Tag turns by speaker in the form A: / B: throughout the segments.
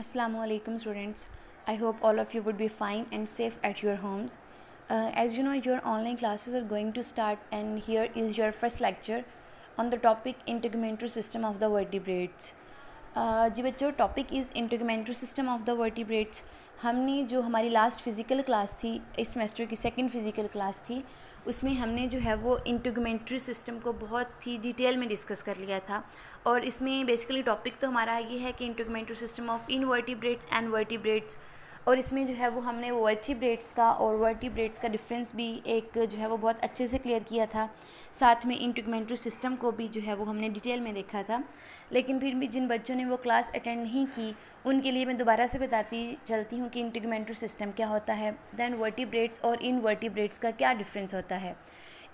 A: Assalamu alaikum students I hope all of you would be fine and safe at your homes uh, as you know your online classes are going to start and here is your first lecture on the topic integumentary system of the vertebrates uh, जी बच्चों topic is integumentary system of the vertebrates. हमने जो हमारी last physical class थी इस semester की second physical class थी उसमें हमने जो है वो इंटूगमेंट्री सिस्टम को बहुत ही डिटेल में डिस्कस कर लिया था और इसमें बेसिकली टॉपिक तो हमारा ये है कि integumentary system of invertebrates and vertebrates और इसमें जो है वो हमने ब्रेड्स का और वर्टीब्रेट्स का डिफरेंस भी एक जो है वो बहुत अच्छे से क्लियर किया था साथ में इंटिगमेंट्री सिस्टम को भी जो है वो हमने डिटेल में देखा था लेकिन फिर भी जिन बच्चों ने वो क्लास अटेंड नहीं की उनके लिए मैं दोबारा से बताती चलती हूँ कि इंटिगमेंट्री सिस्टम क्या होता है दैन वर्टीब्रेट्स और इन वर्टीब्रेट्स का क्या डिफरेंस होता है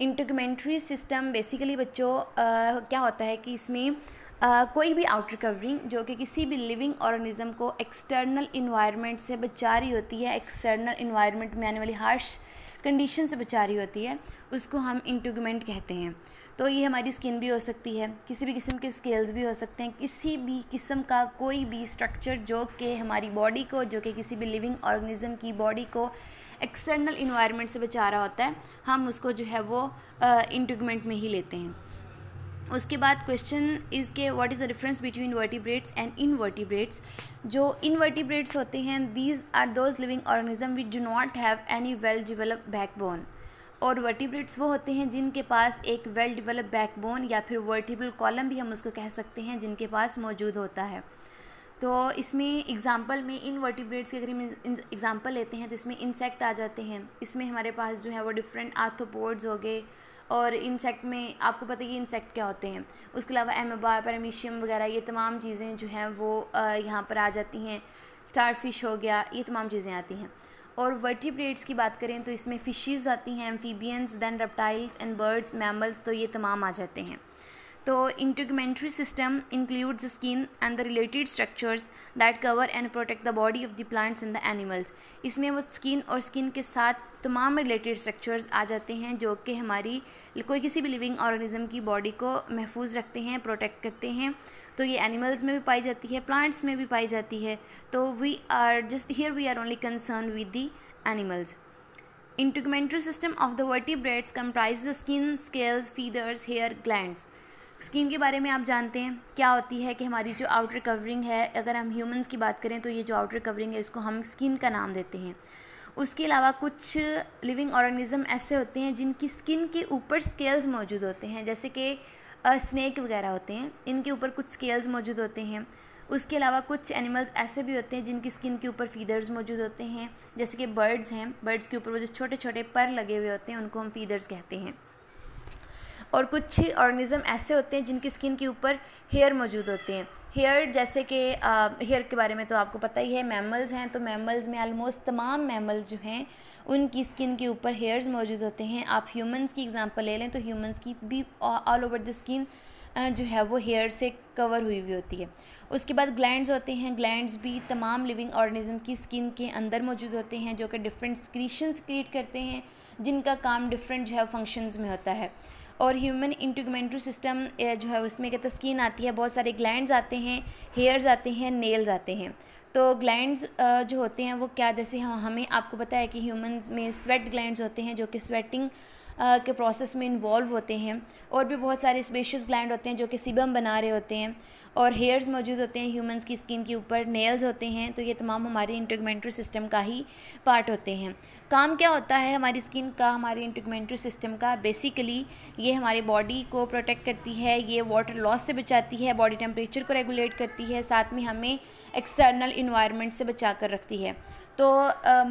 A: इंटिगमेंट्री सिस्टम बेसिकली बच्चों क्या होता है कि इसमें कोई भी आउटर कवरिंग जो कि किसी भी लिविंग ऑर्गेनिज्म को एक्सटर्नल इन्वायरमेंट से बचा रही होती है एक्सटर्नल इन्वायरमेंट में आने वाली हार्श कंडीशन से बचा रही होती है उसको हम इंटूगमेंट कहते हैं तो ये हमारी स्किन भी हो सकती है किसी भी किस्म के स्केल्स भी हो सकते हैं किसी भी किस्म का कोई भी स्ट्रक्चर जो कि हमारी बॉडी को जो कि किसी भी लिविंग ऑर्गेनिज्म की बॉडी को एक्सटर्नल इन्वायरमेंट से बचा रहा होता है हम उसको जो है वो इंटूगमेंट में ही लेते हैं उसके बाद क्वेश्चन इज़ के what is the difference between vertebrates and invertebrates जो इनवर्टिब्रेट्स होते हैं these are those living organism which do not have any well develop backbone और वर्टिब्रेट्स वो होते हैं जिनके पास एक वेल डिवेलप बैकबोन या फिर वर्टिबल कॉलम भी हम उसको कह सकते हैं जिनके पास मौजूद होता है तो इसमें एग्ज़ाम्पल में इन वर्टिब्रेट्स की अगर हम एग्ज़ाम्पल लेते हैं तो इसमें इंसेक्ट आ जाते हैं इसमें हमारे पास जो है वो डिफरेंट आर्थोपोड्स हो गए और इंसेक्ट में आपको पता है कि इंसेक्ट क्या होते हैं उसके अलावा एमबा पैरामीशियम वगैरह ये तमाम चीज़ें जो हैं वो यहाँ पर आ जाती हैं स्टार फिश हो गया ये तमाम चीज़ें आती हैं और वर्टिब्रेट्स की बात करें तो इसमें फ़िशेज़ आती हैं amphibians then reptiles and birds mammals तो ये तमाम आ जाते हैं तो integumentary system includes skin and the related structures that cover and protect the body of the plants and the animals इसमें वो स्किन और स्किन के साथ तमाम रिलेटेड स्ट्रक्चर्स आ जाते हैं जो कि हमारी कोई किसी भी लिविंग ऑर्गेनिज्म की बॉडी को महफूज रखते हैं प्रोटेक्ट करते हैं तो ये एनिमल्स में भी पाई जाती है प्लांट्स में भी पाई जाती है तो we are just here we are only concern with the animals integumentary system of the vertebrates comprise the skin scales feathers hair glands skin के बारे में आप जानते हैं क्या होती है कि हमारी जो आउटर कवरिंग है अगर हम ह्यूमंस की बात करें तो ये जो आउटर कवरिंग है इसको हम स्किन का नाम देते हैं उसके अलावा कुछ लिविंग ऑर्गेनिज़म ऐसे होते हैं जिनकी स्किन के ऊपर स्केल्स मौजूद होते हैं जैसे कि स्नैक वगैरह होते हैं इनके ऊपर कुछ स्केल्स मौजूद होते हैं उसके अलावा कुछ एनिमल्स ऐसे भी होते हैं जिनकी स्किन के ऊपर फीदर्स मौजूद होते हैं जैसे कि बर्ड्स हैं बर्ड्स के ऊपर वो जो छोटे छोटे पर लगे हुए होते हैं उनको हम फीदर्स कहते हैं और कुछ ऑर्गेनिज़म ऐसे होते हैं जिनकी स्किन के ऊपर हेयर मौजूद होते हैं हेयर जैसे कि हेयर के बारे में तो आपको पता ही है मैमल्स हैं तो मैमल्स में आलमोस्ट तमाम मैमल्स जो हैं उनकी स्किन के ऊपर हेयर्स मौजूद होते हैं आप ह्यूमंस की एग्ज़ाम्पल ले लें तो ह्यूमंस की भी ऑल ओवर द स्किन जो है वो हेयर से कवर हुई हुई होती है उसके बाद ग्लैंड्स होते हैं ग्लैंड्स भी तमाम लिविंग ऑर्गेनिज्म की स्किन के अंदर मौजूद होते हैं जो कि डिफरेंट स्क्रीशंस क्रिएट करते हैं जिनका काम डिफरेंट जो है फंक्शंस में होता है और ह्यूमन इंटिगमेंट्री सिस्टम जो है उसमें कहते तस्किन स्किन आती है बहुत सारे ग्लैंड्स आते हैं हेयर्स आते हैं नेल्स आते हैं तो ग्लैंड्स जो होते हैं वो क्या जैसे हाँ हमें आपको पता है कि ह्यूमंस में स्वेट ग्लैंड्स होते हैं जो कि स्वेटिंग के प्रोसेस में इन्वॉल्व होते हैं और भी बहुत सारे स्पेशियस ग्लैंड होते हैं जो कि सिबम बना रहे होते हैं और हेयर्स मौजूद होते हैं ह्यूमंस की स्किन के ऊपर नेल्स होते हैं तो ये तमाम हमारे इंटिगमेंट्री सिस्टम का ही पार्ट होते हैं काम क्या होता है हमारी स्किन का हमारे इंटिगमेंट्री सिस्टम का बेसिकली ये हमारे बॉडी को प्रोटेक्ट करती है ये वाटर लॉस से बचाती है बॉडी टेम्परेचर को रेगुलेट करती है साथ में हमें एक्सटर्नल इन्वायरमेंट से बचा कर रखती है तो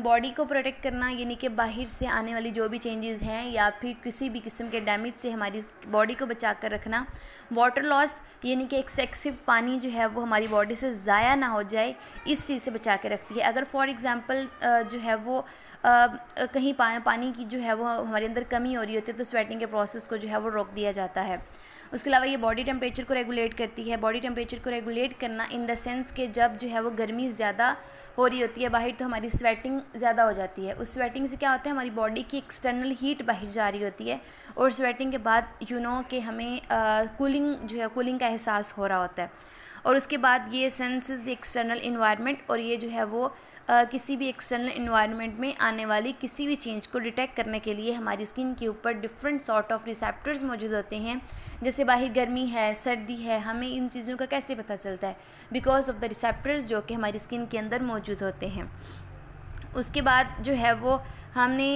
A: बॉडी को प्रोटेक्ट करना यानी कि बाहर से आने वाली जो भी चेंजेस हैं या फिर किसी भी किस्म के डैमेज से हमारी बॉडी को बचा कर रखना वाटर लॉस यानी कि एक्सेसिव पानी जो है वो हमारी बॉडी से ज़ाया ना हो जाए इस चीज़ से बचा के रखती है अगर फॉर एग्ज़ाम्पल जो है वो कहीं पानी की जो है वो हमारे अंदर कमी हो रही होती है तो स्वेटिंग के प्रोसेस को जो है वो रोक दिया जाता है उसके अलावा ये बॉडी टेम्परेचर को रेगुलेट करती है बॉडी टेम्परेचर को रेगुलेट करना इन द सेंस कि जब जो है वो गर्मी ज़्यादा हो रही होती है बाहर तो हमारी स्वेटिंग ज़्यादा हो जाती है उस स्वेटिंग से क्या होता है हमारी बॉडी की एक्सटर्नल हीट बाहर जा रही होती है और स्वेटिंग के बाद यू नो कि हमें कूलिंग जो है कूलिंग का एहसास हो रहा होता है और उसके बाद ये sense is the external environment और ये जो है वो आ, किसी भी एक्सटर्नल इन्वायरमेंट में आने वाली किसी भी चेंज को डिटेक्ट करने के लिए हमारी स्किन के ऊपर डिफरेंट सॉर्ट ऑफ रिसेप्टर्स मौजूद होते हैं जैसे बाहर गर्मी है सर्दी है हमें इन चीज़ों का कैसे पता चलता है बिकॉज ऑफ द रिसेप्टर्स जो कि हमारी स्किन के अंदर मौजूद होते हैं उसके बाद जो है वो हमने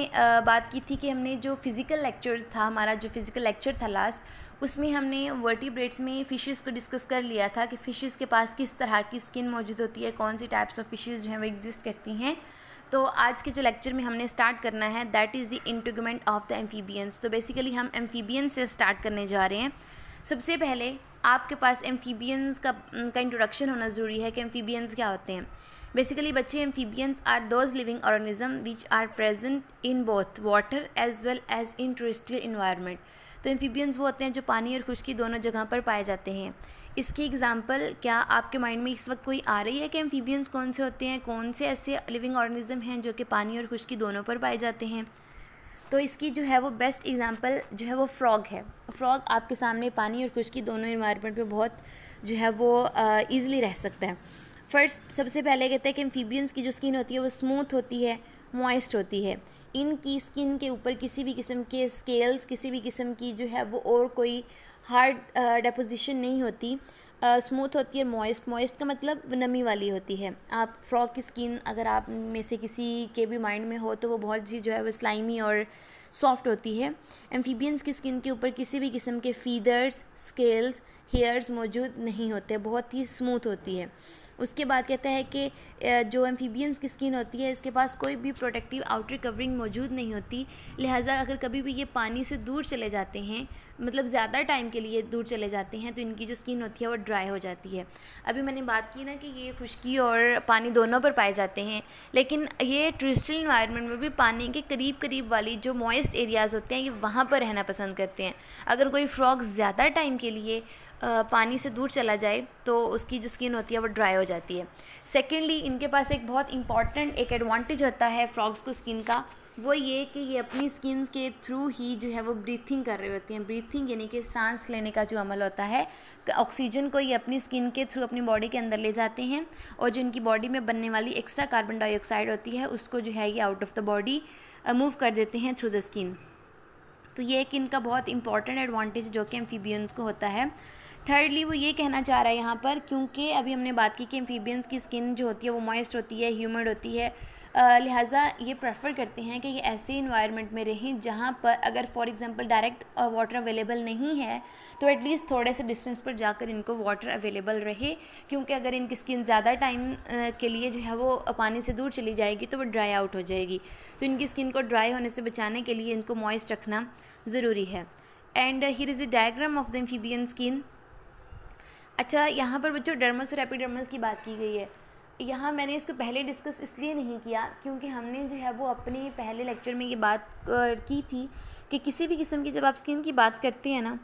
A: बात की थी कि हमने जो फ़िज़िकल लेक्चर्स था हमारा जो फ़िज़िकल लेक्चर था लास्ट उसमें हमने वर्टिब्रेट्स में फ़िशेज़ को डिस्कस कर लिया था कि फ़िशेज़ के पास किस तरह की स्किन मौजूद होती है कौन सी टाइप्स ऑफ फ़िशेज़ जो हैं वो एग्जिस्ट करती हैं तो आज के जो लेक्चर में हमने स्टार्ट करना है that is the integument of the amphibians तो बेसिकली हम एम्फीबियंस से स्टार्ट करने जा रहे हैं सबसे पहले आपके पास एम्फीबियंस का का इंट्रोडक्शन होना ज़रूरी है कि एम्फीबियंस क्या होते हैं बेसिकली बच्चे amphibians are those living organism which are present in both water as well as in terrestrial environment तो एम्फीबियंस वो होते हैं जो पानी और खुश्की दोनों जगह पर पाए जाते हैं इसकी एग्ज़ाम्पल क्या आपके माइंड में इस वक्त कोई आ रही है कि एम्फीबियंस कौन से होते हैं कौन से ऐसे लिविंग ऑर्गेनिज्म हैं जो कि पानी और खुश्की दोनों पर पाए जाते हैं तो इसकी जो है वो बेस्ट एग्ज़ाम्पल जो है वो फ्रॉग है फ्रॉग आपके सामने पानी और खुश्की दोनों इन्वायरमेंट में बहुत जो है वो ईज़िली रह सकता है फर्स्ट सबसे पहले कहते हैं कि एम्फीबियंस की जो स्किन होती है वो स्मूथ होती है मॉइस्ट होती है इनकी स्किन के ऊपर किसी भी किस्म के स्केल्स किसी भी किस्म की जो है वो और कोई हार्ड डेपोजिशन नहीं होती स्मूथ होती है मॉइस्ट मॉइस्ट का मतलब नमी वाली होती है आप फ्रॉक की स्किन अगर आप में से किसी के भी माइंड में हो तो वो बहुत ही जो है वो स्लाइमी और सॉफ्ट होती है एम्फीबियंस की स्किन के ऊपर किसी भी किस्म के फीदर्स स्केल्स हेयर्स मौजूद नहीं होते बहुत ही स्मूथ होती है उसके बाद कहता है कि जो एम्फीबियंस की स्किन होती है इसके पास कोई भी प्रोटेक्टिव आउटर कवरिंग मौजूद नहीं होती लिहाजा अगर कभी भी ये पानी से दूर चले जाते हैं मतलब ज़्यादा टाइम के लिए दूर चले जाते हैं तो इनकी जो स्किन होती है वो ड्राई हो जाती है अभी मैंने बात की ना कि ये खुश्की और पानी दोनों पर पाए जाते हैं लेकिन ये ट्रिस्टल इन्वायरमेंट में भी पानी के करीब करीब वाली जो मॉइस्ट मॉइस्ट एरियाज़ होते हैं ये वहाँ पर रहना पसंद करते हैं अगर कोई फ्रॉग ज़्यादा टाइम के लिए पानी से दूर चला जाए तो उसकी जो स्किन होती है वो ड्राई हो जाती है सेकेंडली इनके पास एक बहुत इंपॉर्टेंट एक एडवांटेज होता है फ्रॉग्स को स्किन का वो ये कि ये अपनी स्किन के थ्रू ही जो है वो ब्रीथिंग कर रही होती हैं ब्रीथिंग यानी कि सांस लेने का जो अमल होता है ऑक्सीजन को ये अपनी स्किन के थ्रू अपनी बॉडी के अंदर ले जाते हैं और जो इनकी बॉडी में बनने वाली एक्स्ट्रा कार्बन डाइऑक्साइड होती है उसको जो है ये out of the body move कर देते हैं थ्रू द स्किन तो ये एक इनका बहुत इंपॉर्टेंट एडवांटेज जो कि एम्फीबियंस को होता है थर्डली वो ये कहना चाह रहा है यहाँ पर क्योंकि अभी हमने बात की कि एम्फीबियंस की स्किन जो होती है वो मॉइस्ट होती है ह्यूमड होती है लिहाजा ये प्रेफर करते हैं कि ये ऐसे इन्वायरमेंट में रहें जहाँ पर अगर for example direct water available नहीं है तो एटलीस्ट थोड़े से डिस्टेंस पर जाकर इनको वाटर अवेलेबल रहे क्योंकि अगर इनकी स्किन ज़्यादा टाइम के लिए जो है वो पानी से दूर चली जाएगी तो वो ड्राई आउट हो जाएगी तो इनकी स्किन को ड्राई होने से बचाने के लिए इनको मॉइस्ट रखना ज़रूरी है and here is a diagram of the amphibian skin अच्छा यहाँ पर बच्चों डर्मस और एपिडर्मस की बात की गई है यहाँ मैंने इसको पहले डिस्कस इसलिए नहीं किया क्योंकि हमने जो है वो अपने पहले लेक्चर में ये बात की थी कि किसी भी किस्म की जब आप स्किन की बात करते हैं ना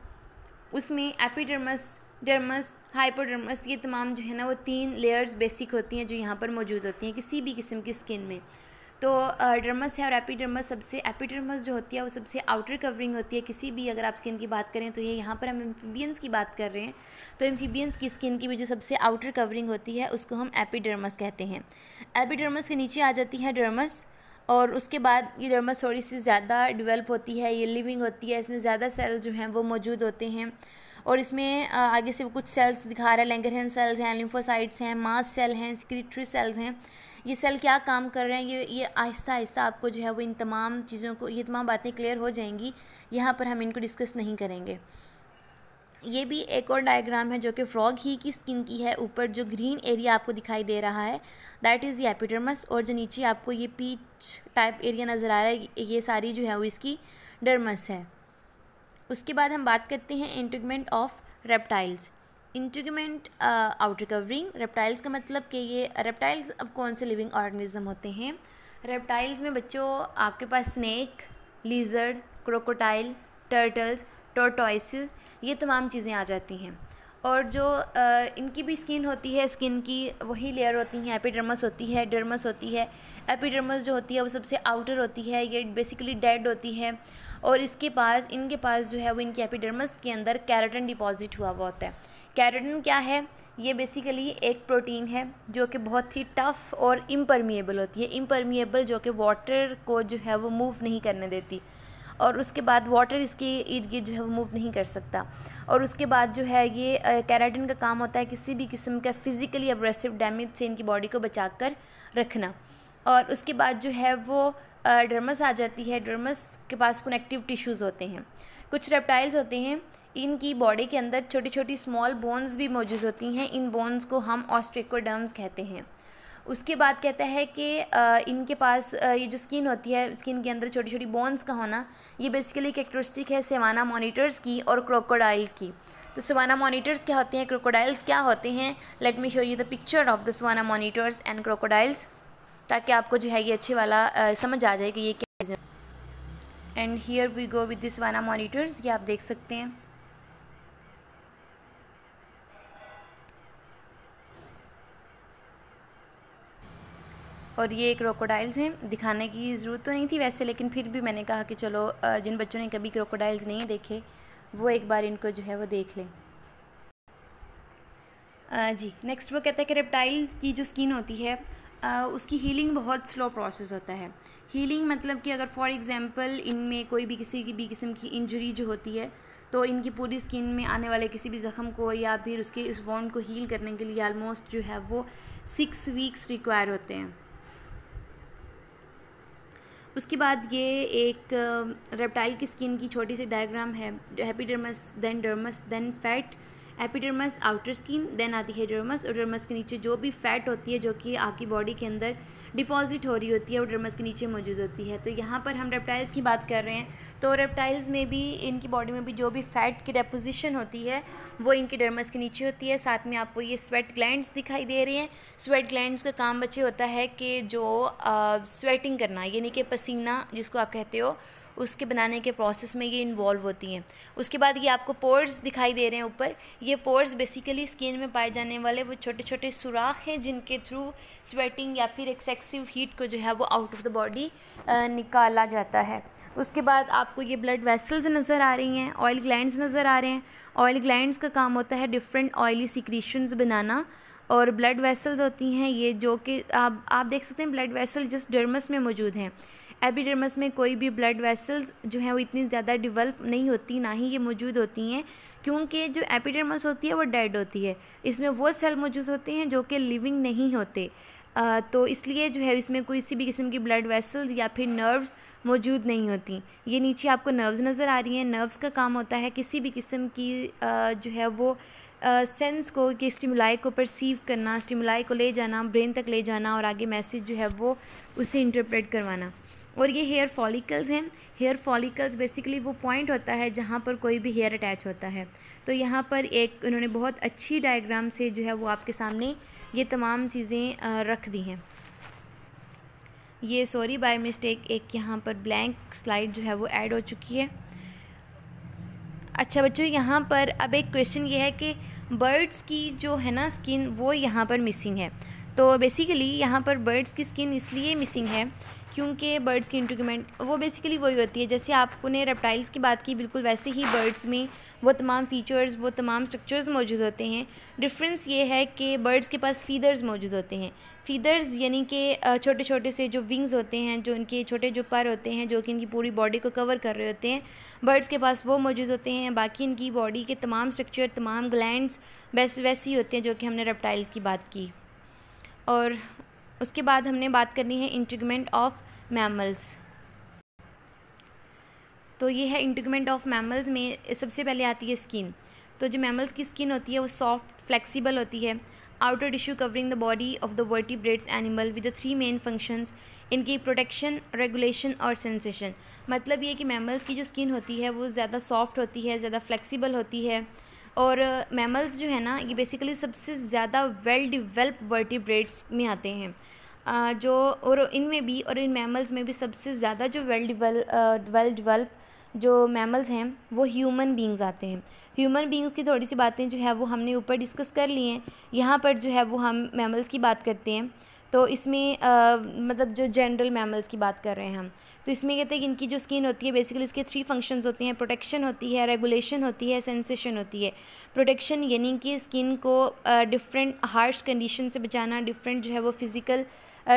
A: उसमें एपिडर्मस डर्मस हाइपोडर्मस ये तमाम जो है ना वो तीन लेयर्स बेसिक होती हैं जो यहाँ पर मौजूद होती हैं किसी भी किस्म की स्किन में तो ड्रमस है और एपिडर्मस सबसे एपिडर्मस जो होती है वो सबसे आउटर कवरिंग होती है किसी भी अगर आप स्किन की बात करें तो ये यहाँ पर हम एम्फीबियंस की बात कर रहे हैं तो एम्फीबियंस की स्किन की भी जो सबसे आउटर कवरिंग होती है उसको हम एपिडर्मस कहते हैं एपीडर्मस के नीचे आ जाती है डर्मस और उसके बाद ये डर्मस थोड़ी सी ज़्यादा डिवेल्प होती है ये लिविंग होती है इसमें ज़्यादा सेल जो हैं वो मौजूद होते हैं और इसमें आगे से वो कुछ सेल्स दिखा रहा है लेंगरहन सेल्स हैं लिम्फोसाइट्स हैं मास सेल हैं सिक्रेटरी सेल्स हैं ये सेल क्या काम कर रहे हैं ये ये आहिस्ता आहिस्ता आपको जो है वो इन तमाम चीज़ों को ये तमाम बातें क्लियर हो जाएंगी यहाँ पर हम इनको डिस्कस नहीं करेंगे ये भी एक और डायग्राम है जो कि फ्रॉग ही की स्किन की है ऊपर जो ग्रीन एरिया आपको दिखाई दे रहा है दैट इज़ ये एपिडर्मस और जो नीचे आपको ये पीच टाइप एरिया नज़र आ रहा है ये सारी जो है वो इसकी डर्मस है उसके बाद हम बात करते हैं integument of reptiles integument outer covering reptiles का मतलब कि ये रेप्टाइल्स अब कौन से लिविंग ऑर्गेनिज्म होते हैं रेप्टाइल्स में बच्चों आपके पास snake lizard crocodile turtles tortoises ये तमाम चीज़ें आ जाती हैं और जो आ, इनकी भी स्किन होती है स्किन की वही लेयर होती हैं एपिडर्मस होती है डर्मस होती है एपिडर्मस जो होती है वो सबसे आउटर होती है ये बेसिकली डेड होती है और इसके पास इनके पास जो है वो इनके एपिडर्मस के अंदर कैरेटन डिपॉजिट हुआ हुआ होता है कैरेटन क्या है ये बेसिकली एक प्रोटीन है जो कि बहुत ही टफ़ और इम्परमिएबल होती है इम्परमिएबल जो कि वाटर को जो है वो मूव नहीं करने देती और उसके बाद वाटर इसके इर्द गिर्द जो है वो मूव नहीं कर सकता और उसके बाद जो है ये कैराटिन का काम होता है किसी भी किस्म का फिज़िकली अब्रेसिव डैमेज से इनकी बॉडी को बचा कर रखना और उसके बाद जो है वो डर्मस आ जाती है डर्मस के पास कनेक्टिव टिश्यूज़ होते हैं कुछ रेप्टाइल्स होते हैं इनकी बॉडी के अंदर छोटी छोटी स्मॉल बोन्स भी मौजूद होती हैं इन बोन्स को हम ऑस्ट्रिकोडर्म्स कहते हैं उसके बाद कहता है कि इनके पास ये जो स्किन होती है स्किन के अंदर छोटी छोटी बोन्स का होना ये बेसिकली कैरेक्टरिस्टिक है सेवाना मोनीटर्स की और क्रोकोडाइल्स की तो सवाना मोनीटर्स क्या होते हैं क्रोकोडाइल्स क्या होते हैं let me show you the picture of the savanna monitors and crocodiles ताकि आपको जो है ये अच्छे वाला आ, समझ आ जाए कि ये क्या चीज़ें and here we go with this wanna monitors ये आप देख सकते हैं और ये क्रोकोडाइल्स हैं दिखाने की ज़रूरत तो नहीं थी वैसे लेकिन फिर भी मैंने कहा कि चलो जिन बच्चों ने कभी क्रोकोडाइल्स नहीं देखे वो एक बार इनको जो है वो देख लें जी नेक्स्ट वो कहते हैं कि रेप्टाइल्स की जो स्किन होती है उसकी हीलिंग बहुत स्लो प्रोसेस होता है हीलिंग मतलब कि अगर फॉर एग्ज़ाम्पल इनमें कोई भी किसी की भी किस्म की इंजरी जो होती है तो इनकी पूरी स्किन में आने वाले किसी भी ज़ख़म को या फिर उसके इस वॉन्ड को हील करने के लिए आलमोस्ट जो है वो सिक्स वीक्स रिक्वायर होते हैं उसके बाद ये एक रेप्टाइल की स्किन की छोटी सी डायग्राम है hypodermis then dermis then fat epidermis outer skin then आती है डरमस और डर्मस के नीचे जो भी फैट होती है जो कि आपकी बॉडी के अंदर डिपॉजिट हो रही होती है और डर्मस के नीचे मौजूद होती है तो यहाँ पर हम रेप्टाइल्स की बात कर रहे हैं तो रेप्टाइल्स में भी इनकी बॉडी में भी जो भी फैट की डेपोजिशन होती है वो इनके डरमस के नीचे होती है साथ में आपको ये स्वेट ग्लैंड दिखाई दे रही हैं स्वेट ग्लैंड का काम बच्चे होता है कि जो स्वेटिंग करना यानी कि पसीना जिसको आप कहते हो उसके बनाने के प्रोसेस में ये इन्वॉल्व होती हैं उसके बाद ये आपको पोर्स दिखाई दे रहे हैं ऊपर ये पोर्स बेसिकली स्किन में पाए जाने वाले वो छोटे छोटे सुराख हैं जिनके थ्रू स्वेटिंग या फिर एक्सेसिव हीट को जो है वो आउट ऑफ द बॉडी निकाला जाता है उसके बाद आपको ये ब्लड वेसल्स नज़र आ रही हैं ऑयल ग्लैंड्स नज़र आ रहे हैं ऑयल ग्लैंड्स का काम होता है डिफरेंट ऑयली सिक्रीशंस बनाना और ब्लड वेसल्स होती हैं ये जो कि आप आप देख सकते हैं ब्लड वेसल जस्ट डर्मस में मौजूद हैं एपिडर्मस में कोई भी ब्लड वेसल्स जो हैं वो इतनी ज़्यादा डिवेल्प नहीं होती ना ही ये मौजूद होती हैं क्योंकि जो एपिडर्मस होती है वो डेड होती है इसमें वो सेल मौजूद होते हैं जो कि लिविंग नहीं होते आ, तो इसलिए जो है इसमें किसी भी किस्म की ब्लड वेसल्स या फिर नर्व्स मौजूद नहीं होती ये नीचे आपको नर्व्स नज़र आ रही हैं नर्व्स का काम होता है किसी भी किस्म की आ, जो है वो सेंस को कि स्टिमुलाई को परसीव करना स्टिमुलाई को ले जाना ब्रेन तक ले जाना और आगे मैसेज जो है वो उसे इंटरप्रेट करवाना और ये हेयर फॉलिकल्स हैं हेयर फॉलिकल्स बेसिकली वो पॉइंट होता है जहाँ पर कोई भी हेयर अटैच होता है तो यहाँ पर एक उन्होंने बहुत अच्छी डायग्राम से जो है वो आपके सामने ये तमाम चीज़ें रख दी हैं ये सॉरी बाय मिस्टेक एक यहाँ पर ब्लैंक स्लाइड जो है वो ऐड हो चुकी है अच्छा बच्चों यहाँ पर अब एक क्वेश्चन ये है कि बर्ड्स की जो है ना स्किन वो यहाँ पर मिसिंग है तो बेसिकली यहाँ पर बर्ड्स की स्किन इसलिए मिसिंग है क्योंकि बर्ड्स की इंट्रीमेंट वो बेसिकली वही होती है जैसे आपने रेप्टाइल्स की बात की बिल्कुल वैसे ही बर्ड्स में वो तमाम फीचर्स वो तमाम स्ट्रक्चर्स मौजूद होते हैं डिफरेंस ये है कि बर्ड्स के पास फीदर्स मौजूद होते हैं फीदर्स यानी कि छोटे छोटे से जो विंग्स होते हैं जो इनके छोटे जो पर होते हैं जो कि इनकी पूरी बॉडी को कवर कर रहे होते हैं बर्ड्स के पास वो मौजूद होते हैं बाकी इनकी बॉडी के तमाम स्ट्रक्चर तमाम ग्लैंड वैसे वैसे ही होते हैं जो कि हमने रेप्टाइल्स की बात की और उसके बाद हमने बात करनी है इंटीग्रमेंट ऑफ मैमल्स तो ये है इंटीग्रमेंट ऑफ मैमल्स में सबसे पहले आती है स्किन तो जो मैमल्स की स्किन होती है वो सॉफ्ट फ्लेक्सिबल होती है tissue covering the body of the vertebrates animal with the three main functions इनकी प्रोटेक्शन रेगुलेशन और सेंसेशन मतलब ये कि मैमल्स की जो स्किन होती है वो ज़्यादा सॉफ्ट होती है ज़्यादा फ्लेक्सिबल होती है और मैमल्स जो है ना ये बेसिकली सबसे ज़्यादा वेल डिवेल्प वर्टिब्रेट्स में आते हैं जो और इनमें भी और इन मैमल्स में भी सबसे ज़्यादा जो वेल डिवेल्प वेल डिवेल्प जो मैमल्स हैं वो ह्यूमन बींग्स आते हैं ह्यूमन बींग्स की थोड़ी सी बातें जो है वो हमने ऊपर डिस्कस कर ली हैं यहाँ पर जो है वो हम मैमल्स की बात करते हैं तो इसमें आ, मतलब जो जनरल मैमल्स की बात कर रहे हैं हम तो इसमें कहते हैं कि इनकी जो स्किन होती है बेसिकली इसके थ्री फंक्शंस होते हैं प्रोटेक्शन होती है रेगुलेशन होती है सेंसेशन होती है प्रोटेक्शन यानी कि स्किन को डिफरेंट हार्श कंडीशन से बचाना डिफरेंट जो है वो फिज़िकल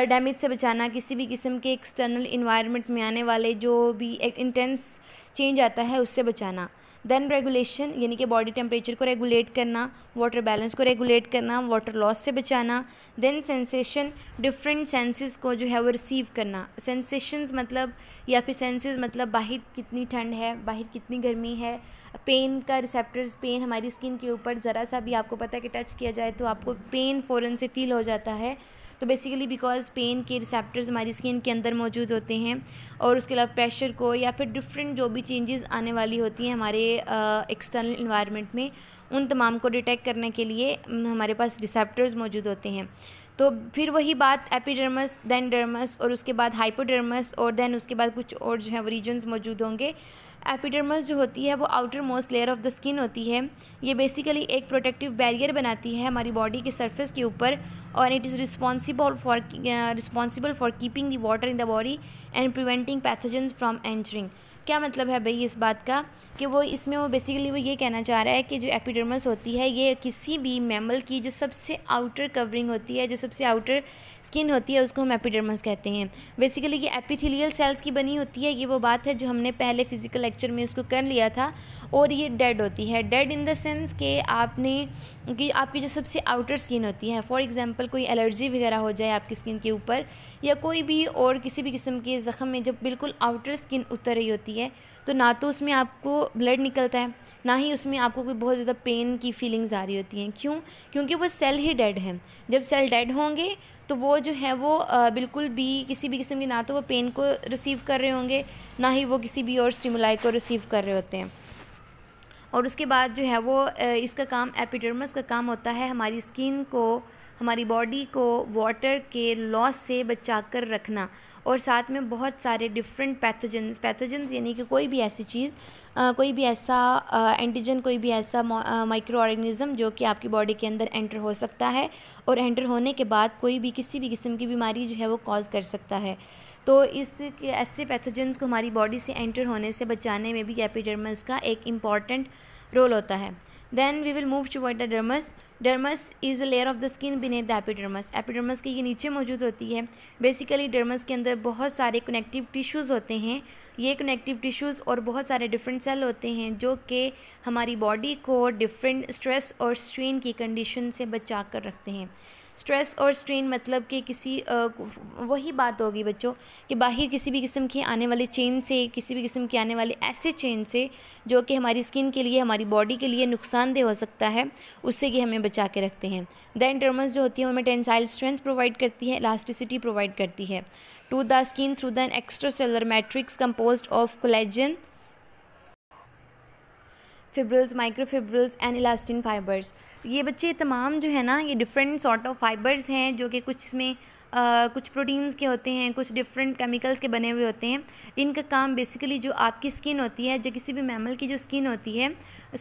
A: डैमेज से बचाना किसी भी किस्म के एक्सटर्नल इन्वायरमेंट में आने वाले जो भी इंटेंस चेंज आता है उससे बचाना देन रेगुलेशन यानी कि बॉडी टेम्परेचर को रेगुलेट करना वाटर बैलेंस को रेगुलेट करना वाटर लॉस से बचाना देन सेंसेशन डिफरेंट सेंसेस को जो है वो रिसीव करना सेंसेशंस मतलब या फिर सेंसेस मतलब बाहर कितनी ठंड है बाहर कितनी गर्मी है पेन का रिसेप्टर्स पेन हमारी स्किन के ऊपर ज़रा सा भी आपको पता है कि टच किया जाए तो आपको पेन फ़ौरन से फील हो जाता है तो बेसिकली बिकॉज पेन के रिसेप्टर्स हमारी स्किन के अंदर मौजूद होते हैं और उसके अलावा प्रेशर को या फिर डिफरेंट जो भी चेंजेस आने वाली होती हैं हमारे एक्सटर्नल uh, इन्वायरमेंट में उन तमाम को डिटेक्ट करने के लिए हमारे पास रिसेप्टर्स मौजूद होते हैं तो फिर वही बात एपिडर्मस देन डर्मस और उसके बाद हाइपोडर्मस और देन उसके बाद कुछ और जो है वो रीजन्स मौजूद होंगे एपिडर्मस जो होती है वो outermost layer of the skin होती है ये बेसिकली एक प्रोटेक्टिव बैरियर बनाती है हमारी बॉडी के सरफेस के ऊपर और it is responsible for responsible for keeping the water in the body and preventing pathogens from entering क्या मतलब है भाई इस बात का कि वो इसमें वो बेसिकली वो ये कहना चाह रहा है कि जो एपिडर्मस होती है ये किसी भी मैमल की जो सबसे आउटर कवरिंग होती है जो सबसे आउटर स्किन होती है उसको हम एपिडर्मस कहते हैं बेसिकली ये एपिथिलियल सेल्स की बनी होती है ये वो बात है जो हमने पहले फिज़िकल लेक्चर में इसको कर लिया था और ये डेड होती है डेड इन देंस कि आपने कि आपकी जो सबसे आउटर स्किन होती है फॉर एग्ज़ाम्पल कोई एलर्जी वगैरह हो जाए आपकी स्किन के ऊपर या कोई भी और किसी भी किस्म के ज़ख़म में जब बिल्कुल आउटर स्किन उतर रही होती है है तो ना तो उसमें आपको ब्लड निकलता है ना ही उसमें आपको कोई बहुत ज़्यादा पेन की फीलिंग्स आ रही होती हैं क्यों क्योंकि वो सेल ही डेड हैं जब सेल डेड होंगे तो वो जो है वो बिल्कुल भी किसी भी किस्म की ना तो वो पेन को रिसीव कर रहे होंगे ना ही वो किसी भी और स्टिमुलाई को रिसीव कर रहे होते हैं और उसके बाद जो है वो इसका काम एपिडर्मस का काम होता है हमारी स्किन को हमारी बॉडी को वाटर के लॉस से बचा कर रखना और साथ में बहुत सारे डिफरेंट पैथोजेंस पैथोजेंस यानी कि कोई भी ऐसी चीज़ कोई भी ऐसा एंटीजन कोई भी ऐसा माइक्रो ऑर्गेनिज़म जो कि आपकी बॉडी के अंदर एंटर हो सकता है और एंटर होने के बाद कोई भी किसी भी किस्म की बीमारी जो है वो कॉज़ कर सकता है तो इस ऐसे पैथोजेंस को हमारी बॉडी से एंटर होने से बचाने में भी एपिडर्मस का एक इम्पॉर्टेंट रोल होता है then we will move toward the dermis dermis is a layer of the skin beneath the epidermis epidermis के ये नीचे मौजूद होती है बेसिकली डर्मस के अंदर बहुत सारे कनेक्टिव टिश्यूज़ होते हैं ये कनेक्टिव टिश्यूज़ और बहुत सारे डिफरेंट सेल होते हैं जो कि हमारी बॉडी को डिफरेंट स्ट्रेस और स्ट्रेन की कंडीशन से बचा कर रखते हैं स्ट्रेस और स्ट्रेन मतलब कि किसी वही बात होगी बच्चों कि बाहर किसी भी किस्म के आने वाले चेन से किसी भी किस्म के आने वाले ऐसे चेन से जो कि हमारी स्किन के लिए हमारी बॉडी के लिए नुकसानदेह हो सकता है उससे कि हमें बचा के रखते हैं दैन टर्मस जो होती है हमें टेंसाइल स्ट्रेंथ प्रोवाइड करती है इलास्टिसिटी प्रोवाइड करती है to the skin through than extracellular matrix compose of collagen fibrils microfibrils and elastin fibres ये बच्चे तमाम जो है ना ये डिफरेंट सॉर्ट ऑफ फाइबर्स हैं जो कि कुछ इसमें आ, कुछ प्रोटीन्स के होते हैं कुछ डिफरेंट केमिकल्स के बने हुए होते हैं इनका काम बेसिकली जो आपकी स्किन होती है जो किसी भी मैमल की जो स्किन होती है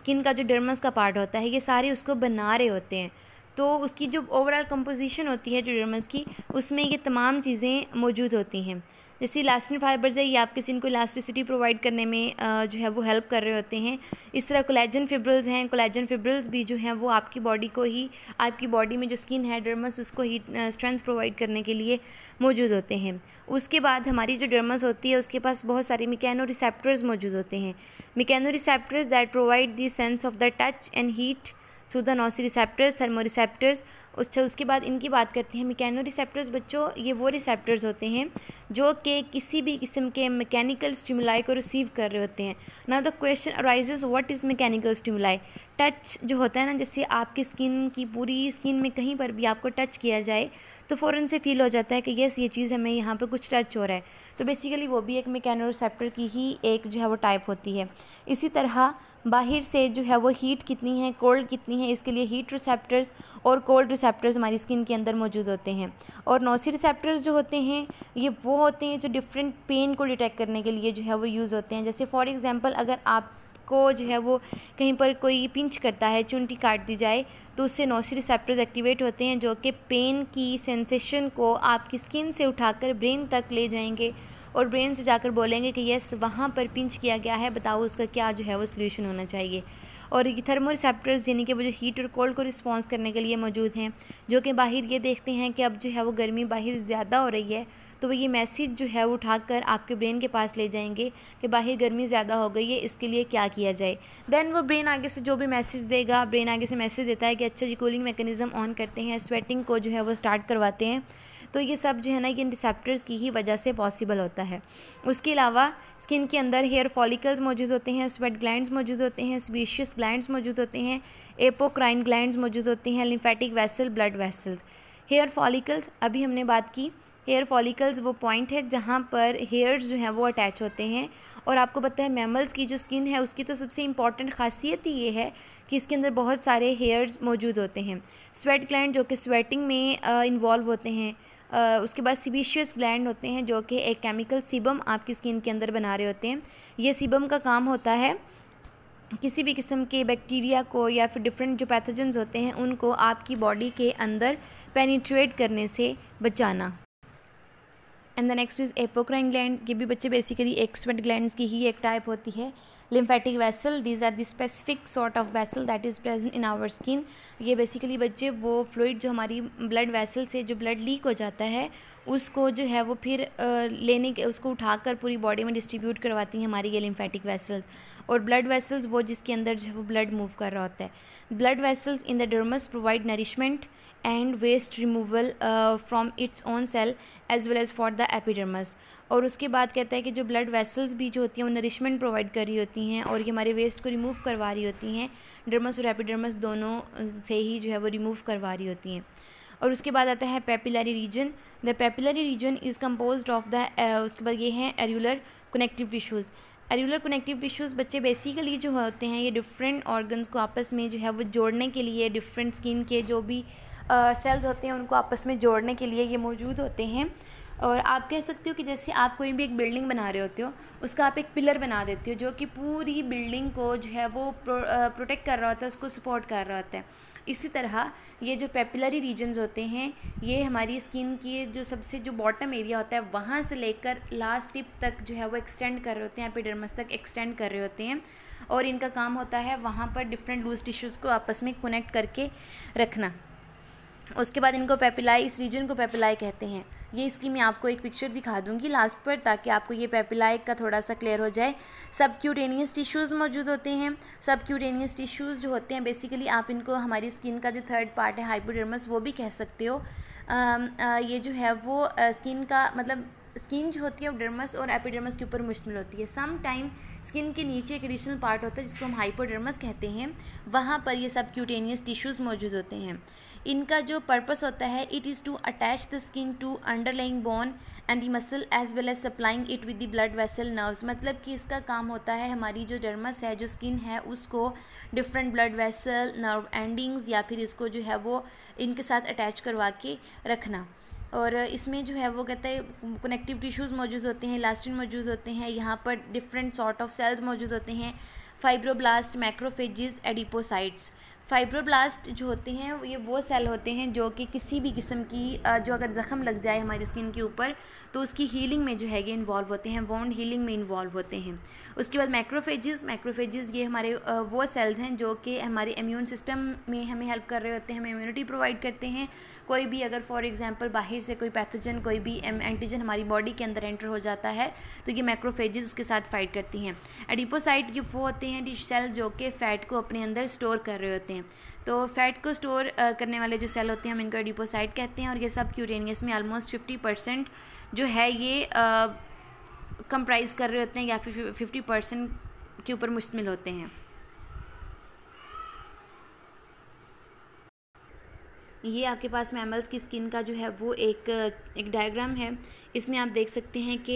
A: स्किन का जो डर्मस का पार्ट होता है ये सारे उसको बना रहे होते हैं तो उसकी जो ओवरऑल कंपोजिशन होती है जो डर्मस की उसमें ये तमाम चीज़ें मौजूद होती हैं जैसे इलास्टिन फाइबर्स है ये आपके स्किन को इलास्टिसिटी प्रोवाइड करने में जो है वो हेल्प कर रहे होते हैं इस तरह कोलेजन फिब्रल्स हैं कोलेजन फिब्रल्स भी जो हैं वो आपकी बॉडी को ही आपकी बॉडी में जो स्किन है डर्मस उसको ही स्ट्रेंथ प्रोवाइड करने के लिए मौजूद होते हैं उसके बाद हमारी जो डर्मस होती है उसके पास बहुत सारे मिकैनो रिसेप्टर्स मौजूद होते हैं mechanoreceptors that provide the sense of the touch and heat nociceptors receptors उससे उसके बाद इनकी बात करते हैं मैकेनो रिसेप्टर्स बच्चों ये वो रिसेप्टर्स होते हैं जो कि किसी भी किस्म के मैकेनिकल स्टिमुलाई को रिसीव कर रहे होते हैं ना the question arises what is mechanical stimuli touch जो होता है ना जैसे आपकी स्किन की पूरी स्किन में कहीं पर भी आपको टच किया जाए तो फ़ौर से फील हो जाता है कि येस ये चीज़ हमें यहाँ पर कुछ टच हो रहा है तो बेसिकली वो भी एक मैकेनो रिसेप्टर की ही एक जो है वो टाइप होती है इसी तरह बाहर से जो है वो हीट कितनी है कोल्ड कितनी है इसके लिए हीट रिसेप्टर्स और कोल्ड रिसेप्टर्स हमारी स्किन के अंदर मौजूद होते हैं और नौसी रिसेप्टर्स जो होते हैं ये वो होते हैं जो डिफरेंट पेन को डिटेक्ट करने के लिए जो है वो यूज़ होते हैं जैसे फॉर एग्ज़ाम्पल अगर आप को जो है वो कहीं पर कोई पिंच करता है चुनटी काट दी जाए तो उससे नौसी रिसेप्टर्स एक्टिवेट होते हैं जो कि पेन की सेंसेशन को आपकी स्किन से उठाकर ब्रेन तक ले जाएंगे और ब्रेन से जाकर बोलेंगे कि येस वहाँ पर पिंच किया गया है बताओ उसका क्या जो है वो सोल्यूशन होना चाहिए और ये थर्मो रिसेप्टर्स यानी कि वो जो हीट और कोल्ड को रिस्पॉन्स करने के लिए मौजूद हैं जो कि बाहर ये देखते हैं कि अब जो है वो गर्मी बाहर ज़्यादा हो रही है तो वो ये मैसेज जो है वो उठाकर आपके ब्रेन के पास ले जाएंगे कि बाहर गर्मी ज़्यादा हो गई है इसके लिए क्या किया जाए दैन वो ब्रेन आगे से जो भी मैसेज देगा ब्रेन आगे से मैसेज देता है कि अच्छा जी कूलिंग मेकनिज़म ऑन करते हैं स्वेटिंग को जो है वो स्टार्ट करवाते हैं तो ये सब जो है ना ये रिसेप्टर्स की ही वजह से पॉसिबल होता है उसके अलावा स्किन के अंदर हेयर फॉलिकल्स मौजूद होते हैं स्वेट ग्लैंड्स मौजूद होते हैं स्पीशियस ग्लैंड्स मौजूद होते हैं एपोक्राइन ग्लैंड्स मौजूद होते हैं lymphatic vessel blood vessels hair follicles अभी हमने बात की हेयर फॉलिकल्स वो पॉइंट है जहाँ पर हेयर्स जो हैं वो अटैच होते हैं और आपको पता है मैमल्स की जो स्किन है उसकी तो सबसे इम्पॉर्टेंट खासियत ही ये है कि इसके अंदर बहुत सारे हेयर्स मौजूद होते हैं स्वेट ग्लैंड जो कि स्वेटिंग में इन्वॉल्व होते हैं उसके बाद सीबीशियस ग्लैंड होते हैं जो कि एक केमिकल सीबम आपकी स्किन के अंदर बना रहे होते हैं ये सीबम का काम होता है किसी भी किस्म के बैक्टीरिया को या फिर डिफरेंट जो पैथोजेंस होते हैं उनको आपकी बॉडी के अंदर पेनिट्रेट करने से बचाना and the next is apocrine gland ये भी बच्चे बेसिकली एक्सपेंट ग्लैंड की ही एक टाइप होती है lymphatic vessel these are the specific sort of vessel that is present in our skin ये बेसिकली बच्चे वो फ्लूड जो हमारी ब्लड vessel से जो ब्लड लीक हो जाता है उसको जो है वो फिर लेने के उसको उठाकर पूरी बॉडी में डिस्ट्रीब्यूट करवाती हैं हमारी ये लिम्फेटिक वेसल्स और ब्लड वेसल्स वो जिसके अंदर जो है वो ब्लड मूव कर रहा होता है blood vessels in the dermis provide nourishment and waste removal from its own cell as well as for the epidermis और उसके बाद कहता है कि जो ब्लड वेसल्स भी जो होती हैं वो नरिशमेंट प्रोवाइड कर रही होती हैं और ये हमारे वेस्ट को रिमूव करवा रही होती हैं डर्मस और एपिडर्मस दोनों uh, से ही जो है वो रिमूव करवा रही होती हैं और उसके बाद आता है papillary region the papillary region is compose of the उसके बाद ये हैं areolar connective tissues areolar connective tissues बच्चे बेसिकली जो होते हैं ये डिफरेंट ऑर्गन्स को आपस में जो है वो जोड़ने के लिए डिफरेंट स्किन के जो भी सेल्स होते हैं उनको आपस में जोड़ने के लिए ये मौजूद होते हैं और आप कह सकते हो कि जैसे आप कोई भी एक बिल्डिंग बना रहे होते हो उसका आप एक पिलर बना देते हो जो कि पूरी बिल्डिंग को जो है वो प्रो, प्रोटेक्ट कर रहा होता है उसको सपोर्ट कर रहा होता है इसी तरह ये जो पेपिलरी रीजन्स होते हैं ये हमारी स्किन की जो सबसे जो बॉटम एरिया होता है वहाँ से लेकर लास्ट टिप तक जो है वो एक्सटेंड कर रहे होते हैं एपिडर्मस तक एक्सटेंड कर रहे होते हैं और इनका काम होता है वहाँ पर डिफरेंट लूज टिश्यूज़ को आपस में कनेक्ट करके रखना उसके बाद इनको पेपिलाई इस रीजन को पेपिलाई कहते हैं ये इसकी मैं आपको एक पिक्चर दिखा दूंगी लास्ट पर ताकि आपको ये पेपिलाई का थोड़ा सा क्लियर हो जाए सब क्यूटेनियस टिश्यूज़ मौजूद होते हैं सब क्यूटेनियस टिश्यूज़ जो होते हैं बेसिकली आप इनको हमारी स्किन का जो थर्ड पार्ट है हाइपोडर्मस वो भी कह सकते हो आ, आ, ये जो है वो आ, स्किन का मतलब स्किन जो होती है वो डर्मस और एपिडर्मस के ऊपर मुश्तमिल होती है सम टाइम स्किन के नीचे एक एडिशनल पार्ट होता है जिसको हम हाइपोडर्मस कहते हैं वहाँ पर ये सब क्यूटेनियस टिश्यूज़ मौजूद होते हैं इनका जो पर्पस होता है it is to attach the skin to underlying bone and the muscle as well as supplying it with the blood vessel nerves मतलब कि इसका काम होता है हमारी जो डर्मस है जो स्किन है उसको different blood vessel nerve endings या फिर इसको जो है वो इनके साथ अटैच करवा के रखना और इसमें जो है वो कहते हैं कनेक्टिव टिश्यूज़ मौजूद होते हैं लास्टिन मौजूद होते हैं यहाँ पर डिफरेंट सॉर्ट ऑफ सेल्स मौजूद होते हैं फाइब्रोब्लास्ट मैक्रोफेजिस एडिपोसाइट्स फाइब्रोब्लास्ट जो होते हैं ये वो सेल होते हैं जो कि किसी भी किस्म की जो अगर ज़ख़म लग जाए हमारी स्किन के ऊपर तो उसकी हीलिंग में जो है ये इन्वॉल्व होते हैं वॉन्ड हीलिंग में इन्वॉल्व होते हैं उसके बाद मैक्रोफेजेस मैक्रोफेजेस ये हमारे वो सेल्स हैं जो कि हमारे इम्यून सिस्टम में हमें हेल्प कर रहे होते हैं हमें इम्यूनिटी प्रोवाइड करते हैं कोई भी अगर फॉर एग्ज़ाम्पल बाहर से कोई पैथोजन कोई भी एंटीजन हमारी बॉडी के अंदर एंटर हो जाता है तो ये मैक्रोफेजेस उसके साथ फ़ाइट करती हैं एडिपोसाइट ये वो होते हैं डिश सेल जो कि फ़ैट को अपने अंदर स्टोर कर रहे होते हैं हैं तो फैट को स्टोर करने वाले जो सेल होते हैं हम इनको एडिपोसाइट कहते हैं और ये सब क्यूटेनियस में आलमोस्ट फिफ्टी परसेंट जो है ये कंप्राइज कर रहे होते हैं या फिर फिफ्टी परसेंट के ऊपर मुश्तमिल होते हैं ये आपके पास मैमल्स की स्किन का जो है वो एक एक डायग्राम है इसमें आप देख सकते हैं कि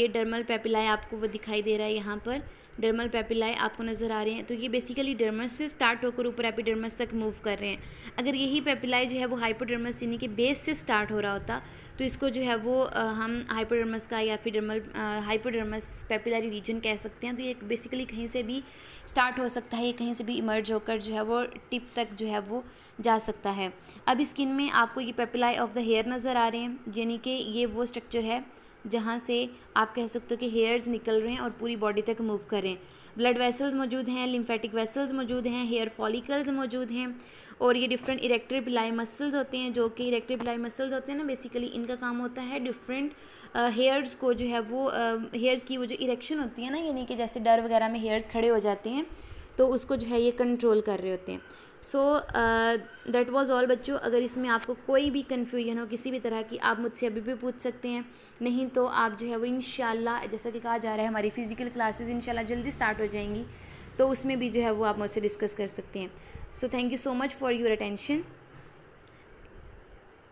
A: ये डर्मल पेपिलाई आपको वो दिखाई दे रहा है यहाँ पर डर्मल पेपिलाई आपको नज़र आ रहे हैं तो ये बेसिकली डर्मस से स्टार्ट होकर ऊपर एपिडर्मस तक मूव कर रहे हैं अगर यही पेपिलाई जो है वो हाइपोडर्मस यानी कि बेस से स्टार्ट हो रहा होता तो इसको जो है वो हम हाइपोडर्मस का या फिर डर्मल हाइपोडर्मस पेपिलरी रीजन कह सकते हैं तो ये बेसिकली कहीं से भी स्टार्ट हो सकता है कहीं से भी इमर्ज होकर जो है वो टिप तक जो है वो जा सकता है अब स्किन में आपको ये पेपिलाई ऑफ द हेयर नज़र आ रहे हैं यानी कि ये वो स्ट्रक्चर है जहाँ से आप कह सकते हो कि हेयर्स निकल रहे हैं और पूरी बॉडी तक मूव करें ब्लड वेसल्स मौजूद हैं लिम्फेटिक वेसल्स मौजूद हैं हेयर फॉलिकल्स मौजूद हैं और ये डिफरेंट इरेक्टर बिलाई मसल्स होते हैं जो कि इरेक्टर बिलाई मसल्स होते हैं ना बेसिकली इनका काम होता है डिफरेंट हेयर्स uh, को जो है वो हेयर्स uh, की वो जो इरेक्शन होती है ना यानी कि जैसे डर वगैरह में हेयर्स खड़े हो जाते हैं तो उसको जो है ये कंट्रोल कर रहे होते हैं सो दैट वाज़ ऑल बच्चों अगर इसमें आपको कोई भी कन्फ्यूजन हो किसी भी तरह की आप मुझसे अभी भी पूछ सकते हैं नहीं तो आप जो है वो इन जैसा कि कहा जा रहा है हमारी फ़िज़िकल क्लासेज इन जल्दी स्टार्ट हो जाएंगी तो उसमें भी जो है वो आप मुझसे डिस्कस कर सकते हैं so thank you so much for your attention